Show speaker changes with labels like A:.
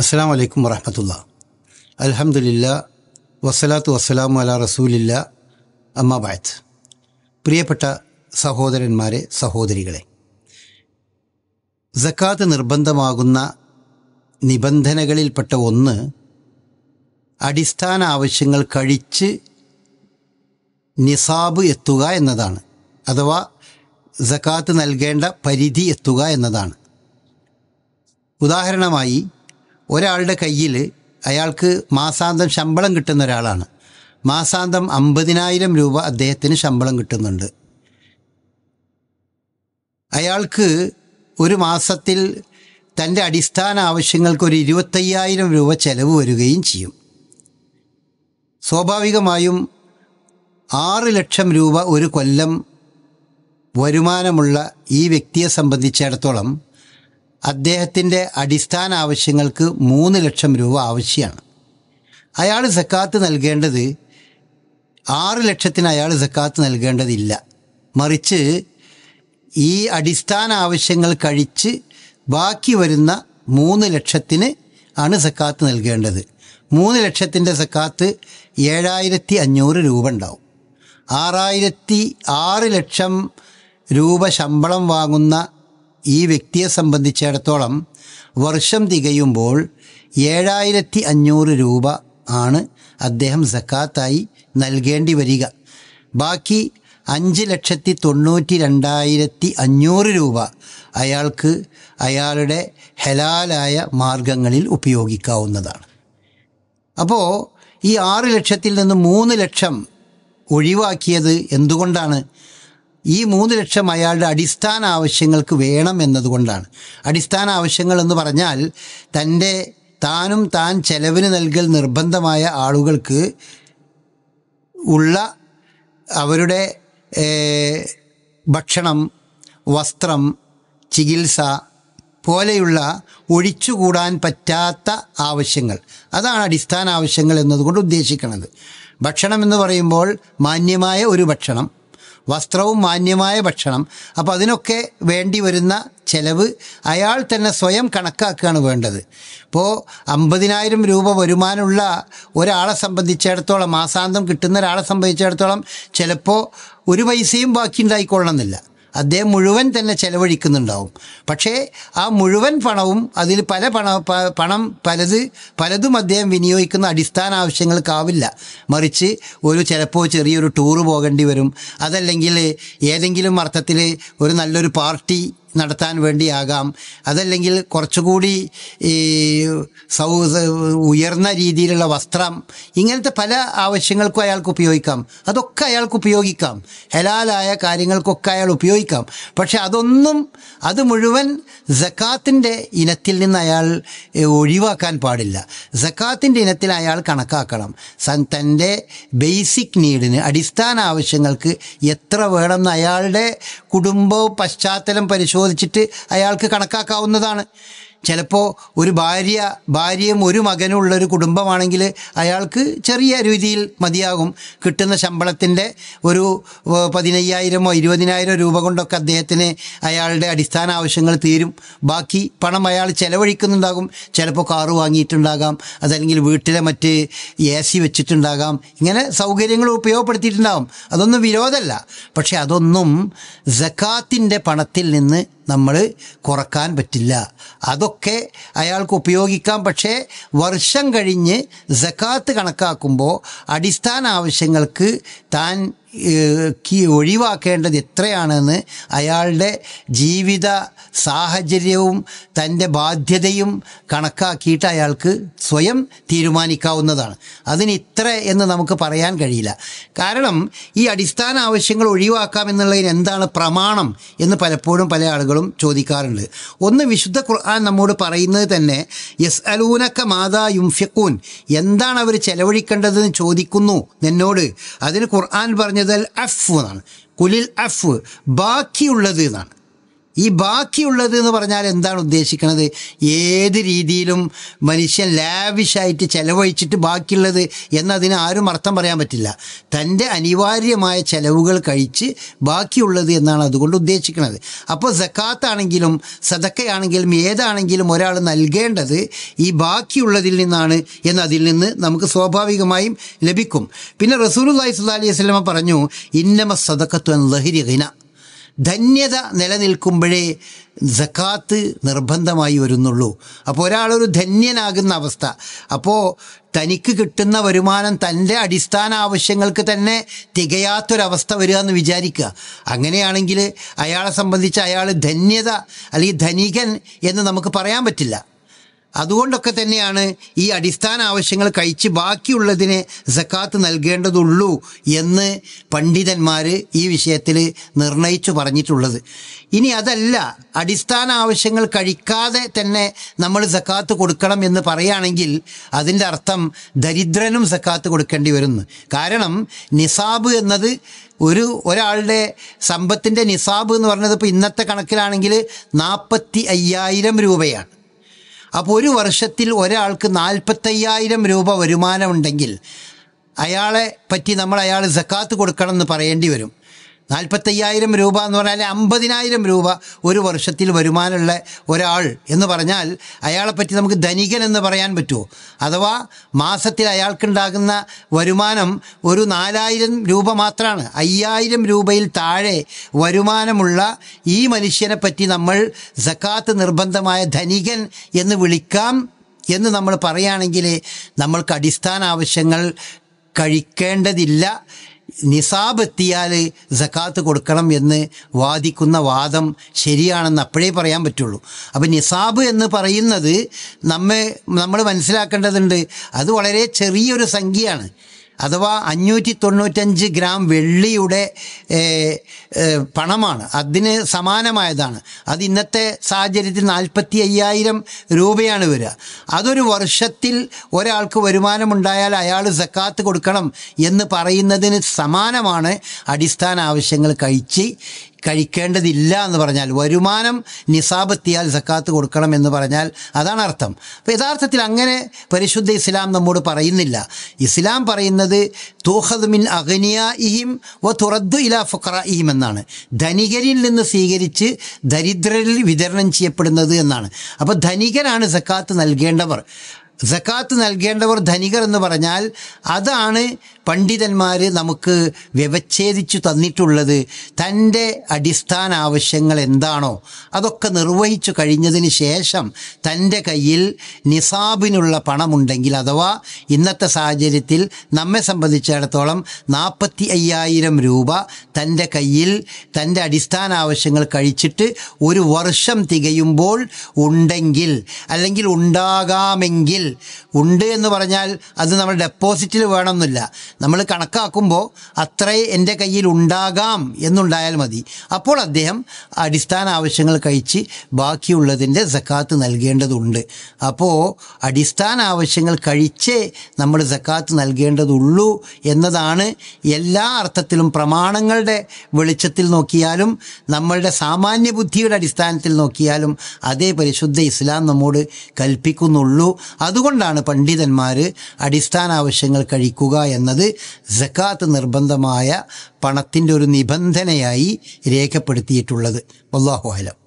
A: അസ്സാം വലൈക്കും വറഹമത്തുള്ള അലഹമുല്ല വസ്സലാത്തു വസ്സലാമു അല റസൂലില്ല അമ്മാബായത്ത് പ്രിയപ്പെട്ട സഹോദരന്മാരെ സഹോദരികളെ ജക്കാത്ത് നിർബന്ധമാകുന്ന നിബന്ധനകളിൽപ്പെട്ട ഒന്ന് അടിസ്ഥാന ആവശ്യങ്ങൾ കഴിച്ച് നിസാബ് എത്തുക എന്നതാണ് അഥവാ ജക്കാത്ത് നൽകേണ്ട പരിധി എത്തുക എന്നതാണ് ഉദാഹരണമായി ഒരാളുടെ കയ്യിൽ അയാൾക്ക് മാസാന്തം ശമ്പളം കിട്ടുന്ന ഒരാളാണ് മാസാന്തം അമ്പതിനായിരം രൂപ അദ്ദേഹത്തിന് ശമ്പളം കിട്ടുന്നുണ്ട് അയാൾക്ക് ഒരു മാസത്തിൽ തൻ്റെ അടിസ്ഥാന ആവശ്യങ്ങൾക്ക് ഒരു ഇരുപത്തയ്യായിരം രൂപ ചെലവ് വരികയും ചെയ്യും സ്വാഭാവികമായും ആറ് ലക്ഷം രൂപ ഒരു കൊല്ലം വരുമാനമുള്ള ഈ വ്യക്തിയെ സംബന്ധിച്ചിടത്തോളം അദ്ദേഹത്തിൻ്റെ അടിസ്ഥാന ആവശ്യങ്ങൾക്ക് മൂന്ന് ലക്ഷം രൂപ ആവശ്യമാണ് അയാൾ സക്കാത്ത് നൽകേണ്ടത് ആറ് ലക്ഷത്തിന് അയാൾ സക്കാത്ത് നൽകേണ്ടതില്ല മറിച്ച് ഈ അടിസ്ഥാന ആവശ്യങ്ങൾ കഴിച്ച് ബാക്കി വരുന്ന മൂന്ന് ലക്ഷത്തിന് ആണ് സക്കാത്ത് നൽകേണ്ടത് മൂന്ന് ലക്ഷത്തിൻ്റെ സക്കാത്ത് ഏഴായിരത്തി അഞ്ഞൂറ് രൂപ ഉണ്ടാവും ആറായിരത്തി ആറ് ലക്ഷം രൂപ ശമ്പളം വാങ്ങുന്ന ഈ വ്യക്തിയെ സംബന്ധിച്ചിടത്തോളം വർഷം തികയുമ്പോൾ ഏഴായിരത്തി അഞ്ഞൂറ് രൂപ ആണ് അദ്ദേഹം സക്കാത്തായി നൽകേണ്ടി വരിക ബാക്കി അഞ്ച് ലക്ഷത്തി തൊണ്ണൂറ്റി രണ്ടായിരത്തി അഞ്ഞൂറ് രൂപ അയാൾക്ക് അയാളുടെ ഹലാലായ മാർഗങ്ങളിൽ ഉപയോഗിക്കാവുന്നതാണ് അപ്പോൾ ഈ ആറ് ലക്ഷത്തിൽ നിന്ന് മൂന്ന് ലക്ഷം ഒഴിവാക്കിയത് എന്തുകൊണ്ടാണ് ഈ മൂന്ന് ലക്ഷം അയാളുടെ അടിസ്ഥാന ആവശ്യങ്ങൾക്ക് വേണം എന്നതുകൊണ്ടാണ് അടിസ്ഥാന ആവശ്യങ്ങൾ എന്ന് പറഞ്ഞാൽ തൻ്റെ താനും താൻ ചെലവിന് നൽകൽ നിർബന്ധമായ ആളുകൾക്ക് ഉള്ള അവരുടെ ഭക്ഷണം വസ്ത്രം ചികിത്സ പോലെയുള്ള ഒഴിച്ചുകൂടാൻ പറ്റാത്ത ആവശ്യങ്ങൾ അതാണ് അടിസ്ഥാന ആവശ്യങ്ങൾ എന്നതുകൊണ്ട് ഉദ്ദേശിക്കുന്നത് ഭക്ഷണം എന്ന് പറയുമ്പോൾ മാന്യമായ ഒരു ഭക്ഷണം വസ്ത്രവും മാന്യമായ ഭക്ഷണം അപ്പോൾ അതിനൊക്കെ വേണ്ടി വരുന്ന ചെലവ് അയാൾ തന്നെ സ്വയം കണക്കാക്കുകയാണ് വേണ്ടത് ഇപ്പോൾ അമ്പതിനായിരം രൂപ വരുമാനമുള്ള ഒരാളെ സംബന്ധിച്ചിടത്തോളം മാസാന്തം കിട്ടുന്ന ഒരാളെ സംബന്ധിച്ചിടത്തോളം ചിലപ്പോൾ ഒരു പൈസയും ബാക്കി ഉണ്ടായിക്കൊള്ളണമെന്നില്ല അദ്ദേഹം മുഴുവൻ തന്നെ ചെലവഴിക്കുന്നുണ്ടാവും പക്ഷേ ആ മുഴുവൻ പണവും അതിൽ പല പണ പണം പലത് പലതും അദ്ദേഹം വിനിയോഗിക്കുന്ന അടിസ്ഥാന ആവശ്യങ്ങൾക്കാവില്ല മറിച്ച് ഒരു ചിലപ്പോൾ ചെറിയൊരു ടൂറ് പോകേണ്ടി വരും അതല്ലെങ്കിൽ ഏതെങ്കിലും അർത്ഥത്തിൽ ഒരു നല്ലൊരു പാർട്ടി നടത്താൻ വേണ്ടിയാകാം അതല്ലെങ്കിൽ കുറച്ചുകൂടി ഈ സൗ ഉയർന്ന രീതിയിലുള്ള വസ്ത്രം ഇങ്ങനത്തെ പല ആവശ്യങ്ങൾക്കും അയാൾക്ക് ഉപയോഗിക്കാം അതൊക്കെ അയാൾക്ക് ഉപയോഗിക്കാം ഹലാലായ കാര്യങ്ങൾക്കൊക്കെ അയാൾ ഉപയോഗിക്കാം പക്ഷെ അതൊന്നും അത് മുഴുവൻ ജക്കാത്തിൻ്റെ ഇനത്തിൽ നിന്ന് അയാൾ ഒഴിവാക്കാൻ പാടില്ല ജക്കാത്തിൻ്റെ ഇനത്തിൽ അയാൾ കണക്കാക്കണം സൻ തൻ്റെ ബേസിക് നീഡിന് അടിസ്ഥാന ആവശ്യങ്ങൾക്ക് എത്ര വേണമെന്ന് അയാളുടെ കുടുംബ പശ്ചാത്തലം പരിശോധന ചോദിച്ചിട്ട് അയാൾക്ക് കണക്കാക്കാവുന്നതാണ് ചിലപ്പോൾ ഒരു ഭാര്യ ഭാര്യയും ഒരു മകനുള്ള ഒരു കുടുംബമാണെങ്കിൽ അയാൾക്ക് ചെറിയ രീതിയിൽ മതിയാകും കിട്ടുന്ന ശമ്പളത്തിൻ്റെ ഒരു പതിനയ്യായിരമോ ഇരുപതിനായിരം രൂപ കൊണ്ടൊക്കെ അദ്ദേഹത്തിന് അയാളുടെ അടിസ്ഥാന ആവശ്യങ്ങൾ തീരും ബാക്കി പണം അയാൾ ചിലവഴിക്കുന്നുണ്ടാകും ചിലപ്പോൾ കാറ് വാങ്ങിയിട്ടുണ്ടാകാം അതല്ലെങ്കിൽ വീട്ടിലെ മറ്റ് എ സി വെച്ചിട്ടുണ്ടാകാം ഇങ്ങനെ സൗകര്യങ്ങൾ ഉപയോഗപ്പെടുത്തിയിട്ടുണ്ടാകും അതൊന്നും വിരോധമല്ല പക്ഷേ അതൊന്നും ജക്കാത്തിൻ്റെ പണത്തിൽ നിന്ന് നമ്മൾ കുറക്കാൻ പറ്റില്ല അതൊക്കെ അയാൾക്ക് ഉപയോഗിക്കാം പക്ഷേ വർഷം കഴിഞ്ഞ് ജക്കാത്ത് കണക്കാക്കുമ്പോൾ അടിസ്ഥാന ആവശ്യങ്ങൾക്ക് താൻ ഒഴിവാക്കേണ്ടത് എത്രയാണെന്ന് അയാളുടെ ജീവിത സാഹചര്യവും തൻ്റെ ബാധ്യതയും കണക്കാക്കിയിട്ട് അയാൾക്ക് സ്വയം തീരുമാനിക്കാവുന്നതാണ് അതിന് ഇത്ര എന്ന് നമുക്ക് പറയാൻ കഴിയില്ല കാരണം ഈ അടിസ്ഥാന ആവശ്യങ്ങൾ ഒഴിവാക്കാം എന്നുള്ളതിന് എന്താണ് പ്രമാണം എന്ന് പലപ്പോഴും പല ആളുകളും ചോദിക്കാറുണ്ട് ഒന്ന് വിശുദ്ധ ഖുർആൻ നമ്മോട് പറയുന്നത് തന്നെ യെസ് അലൂനക്ക മാതാ യുംഫ്യക്കൂൻ എന്താണ് അവർ ചെലവഴിക്കേണ്ടതെന്ന് ചോദിക്കുന്നു എന്നോട് അതിന് ഖുർആൻ പറഞ്ഞത് ചെയ്താൽ അഫു എന്നാണ് കുലിൽ അഫ് ബാക്കിയുള്ളത് എന്നാണ് ഈ ബാക്കിയുള്ളത് എന്ന് പറഞ്ഞാൽ എന്താണ് ഉദ്ദേശിക്കുന്നത് ഏത് രീതിയിലും മനുഷ്യൻ ലാവിഷായിട്ട് ചെലവഴിച്ചിട്ട് ബാക്കിയുള്ളത് എന്നതിന് ആരും അർത്ഥം പറയാൻ പറ്റില്ല തൻ്റെ അനിവാര്യമായ ചെലവുകൾ കഴിച്ച് ബാക്കിയുള്ളത് എന്നാണ് അതുകൊണ്ട് ഉദ്ദേശിക്കുന്നത് അപ്പോൾ സക്കാത്താണെങ്കിലും സദക്കയാണെങ്കിലും ഏതാണെങ്കിലും ഒരാൾ നൽകേണ്ടത് ഈ ബാക്കിയുള്ളതിൽ നിന്നാണ് എന്നതിൽ നിന്ന് നമുക്ക് സ്വാഭാവികമായും ലഭിക്കും പിന്നെ റസൂൽ അലൈഹി സ്വലാ അലൈഹി സ്വലമ പറഞ്ഞു ഇന്നമ സദക്കത്വൻ ലഹരി ഹിന ധന്യത നിലനിൽക്കുമ്പോഴേ ജക്കാത്ത് നിർബന്ധമായി വരുന്നുള്ളൂ അപ്പോൾ ഒരാളൊരു ധന്യനാകുന്ന അവസ്ഥ അപ്പോൾ തനിക്ക് കിട്ടുന്ന വരുമാനം തൻ്റെ അടിസ്ഥാന ആവശ്യങ്ങൾക്ക് തന്നെ തികയാത്തൊരവസ്ഥ വരിക എന്ന് വിചാരിക്കുക അങ്ങനെയാണെങ്കിൽ അയാളെ സംബന്ധിച്ച് അയാൾ ധന്യത അല്ലെങ്കിൽ ധനികൻ എന്ന് നമുക്ക് പറയാൻ പറ്റില്ല അതുകൊണ്ടൊക്കെ തന്നെയാണ് ഈ അടിസ്ഥാന ആവശ്യങ്ങൾ കഴിച്ച് ബാക്കിയുള്ളതിനെ സക്കാത്ത് നൽകേണ്ടതുള്ളൂ എന്ന് പണ്ഡിതന്മാർ ഈ വിഷയത്തിൽ നിർണയിച്ചു പറഞ്ഞിട്ടുള്ളത് ഇനി അതല്ല അടിസ്ഥാന ആവശ്യങ്ങൾ കഴിക്കാതെ തന്നെ നമ്മൾ സക്കാത്ത് കൊടുക്കണം എന്ന് പറയുകയാണെങ്കിൽ അതിൻ്റെ അർത്ഥം ദരിദ്രനും സക്കാത്ത് കൊടുക്കേണ്ടി വരുന്നു കാരണം നിസാബ് എന്നത് ഒരു ഒരാളുടെ സമ്പത്തിൻ്റെ നിസാബ് എന്ന് പറഞ്ഞത് ഇപ്പോൾ ഇന്നത്തെ കണക്കിലാണെങ്കിൽ നാൽപ്പത്തി അയ്യായിരം രൂപയാണ് അപ്പോൾ ഒരു വർഷത്തിൽ ഒരാൾക്ക് നാൽപ്പത്തയ്യായിരം രൂപ വരുമാനമുണ്ടെങ്കിൽ അയാളെ പറ്റി നമ്മൾ അയാൾ സക്കാത്ത് കൊടുക്കണം എന്ന് പറയേണ്ടി വരും നാൽപ്പത്തയ്യായിരം രൂപ എന്ന് പറഞ്ഞാൽ അമ്പതിനായിരം രൂപ ഒരു വർഷത്തിൽ വരുമാനമുള്ള ഒരാൾ എന്ന് പറഞ്ഞാൽ അയാളെപ്പറ്റി നമുക്ക് ധനികൻ എന്ന് പറയാൻ പറ്റുമോ അഥവാ മാസത്തിൽ അയാൾക്കുണ്ടാകുന്ന വരുമാനം ഒരു നാലായിരം രൂപ മാത്രമാണ് അയ്യായിരം രൂപയിൽ താഴെ വരുമാനമുള്ള ഈ മനുഷ്യനെ പറ്റി നമ്മൾ സക്കാത്ത് നിർബന്ധമായ ധനികൻ എന്ന് വിളിക്കാം എന്ന് നമ്മൾ പറയുകയാണെങ്കിൽ നമ്മൾക്ക് അടിസ്ഥാന ആവശ്യങ്ങൾ കഴിക്കേണ്ടതില്ല നിസാബ് എത്തിയാൽ ജക്കാത്ത് കൊടുക്കണം എന്ന് വാദിക്കുന്ന വാദം ശരിയാണെന്ന് അപ്പോഴേ പറയാൻ പറ്റുള്ളൂ അപ്പം നിസാബ് എന്ന് പറയുന്നത് നമ്മെ നമ്മൾ മനസ്സിലാക്കേണ്ടതുണ്ട് അത് വളരെ ചെറിയൊരു സംഖ്യയാണ് അഥവാ അഞ്ഞൂറ്റി തൊണ്ണൂറ്റഞ്ച് ഗ്രാം വെള്ളിയുടെ പണമാണ് അതിന് സമാനമായതാണ് അത് ഇന്നത്തെ സാഹചര്യത്തിൽ നാൽപ്പത്തി അയ്യായിരം രൂപയാണ് വരിക അതൊരു വർഷത്തിൽ ഒരാൾക്ക് വരുമാനമുണ്ടായാൽ അയാൾ സക്കാത്ത് കൊടുക്കണം എന്ന് പറയുന്നതിന് സമാനമാണ് അടിസ്ഥാന ആവശ്യങ്ങൾ കഴിച്ച് കഴിക്കേണ്ടതില്ല എന്ന് പറഞ്ഞാൽ വരുമാനം നിസാബത്തിയാൽ സക്കാത്ത് കൊടുക്കണം എന്ന് പറഞ്ഞാൽ അതാണ് അർത്ഥം അപ്പം യഥാർത്ഥത്തിൽ അങ്ങനെ പരിശുദ്ധ ഇസ്ലാം നമ്മോട് പറയുന്നില്ല ഇസ്ലാം പറയുന്നത് തൂഹദ് മിൻ അഗനിയ ഇഹിം വ തുറദ്ദു ഇല ഫുക്ര ഇഹിം എന്നാണ് ധനികരിൽ നിന്ന് സ്വീകരിച്ച് ദരിദ്രരിൽ വിതരണം ചെയ്യപ്പെടുന്നത് എന്നാണ് അപ്പോൾ ധനികരാണ് സക്കാത്ത് നൽകേണ്ടവർ സക്കാത്ത് നൽകേണ്ടവർ ധനികർ എന്ന് പറഞ്ഞാൽ അതാണ് പണ്ഡിതന്മാർ നമുക്ക് വ്യവച്ഛേദിച്ചു തന്നിട്ടുള്ളത് തൻ്റെ അടിസ്ഥാന ആവശ്യങ്ങൾ എന്താണോ അതൊക്കെ നിർവഹിച്ചു കഴിഞ്ഞതിന് ശേഷം തൻ്റെ കയ്യിൽ നിസാബിനുള്ള പണമുണ്ടെങ്കിൽ അഥവാ ഇന്നത്തെ സാഹചര്യത്തിൽ നമ്മെ സംബന്ധിച്ചിടത്തോളം നാൽപ്പത്തി അയ്യായിരം രൂപ തൻ്റെ കയ്യിൽ തൻ്റെ അടിസ്ഥാന ആവശ്യങ്ങൾ കഴിച്ചിട്ട് ഒരു വർഷം തികയുമ്പോൾ ഉണ്ടെങ്കിൽ അല്ലെങ്കിൽ ഉണ്ടാകാമെങ്കിൽ ഉണ്ട് എന്ന് പറഞ്ഞാൽ അത് നമ്മൾ ഡെപ്പോസിറ്റിൽ വേണമെന്നില്ല നമ്മൾ കണക്കാക്കുമ്പോൾ അത്രയേ എൻ്റെ കയ്യിൽ ഉണ്ടാകാം എന്നുണ്ടായാൽ മതി അപ്പോൾ അദ്ദേഹം അടിസ്ഥാന ആവശ്യങ്ങൾ കഴിച്ച് ബാക്കിയുള്ളതിൻ്റെ സക്കാത്ത് നൽകേണ്ടതുണ്ട് അപ്പോൾ അടിസ്ഥാന ആവശ്യങ്ങൾ കഴിച്ചേ നമ്മൾ സക്കാത്ത് നൽകേണ്ടതുള്ളൂ എന്നതാണ് എല്ലാ അർത്ഥത്തിലും പ്രമാണങ്ങളുടെ വെളിച്ചത്തിൽ നോക്കിയാലും നമ്മളുടെ സാമാന്യ ബുദ്ധിയുടെ അടിസ്ഥാനത്തിൽ നോക്കിയാലും അതേ പരിശുദ്ധ ഇസ്ലാം നമ്മോട് കൽപ്പിക്കുന്നുള്ളൂ അതുകൊണ്ടാണ് പണ്ഡിതന്മാർ അടിസ്ഥാന ആവശ്യങ്ങൾ കഴിക്കുക എന്നത് അത് ജക്കാത്ത് നിർബന്ധമായ പണത്തിൻ്റെ ഒരു നിബന്ധനയായി രേഖപ്പെടുത്തിയിട്ടുള്ളത് അള്ളാഹു അലം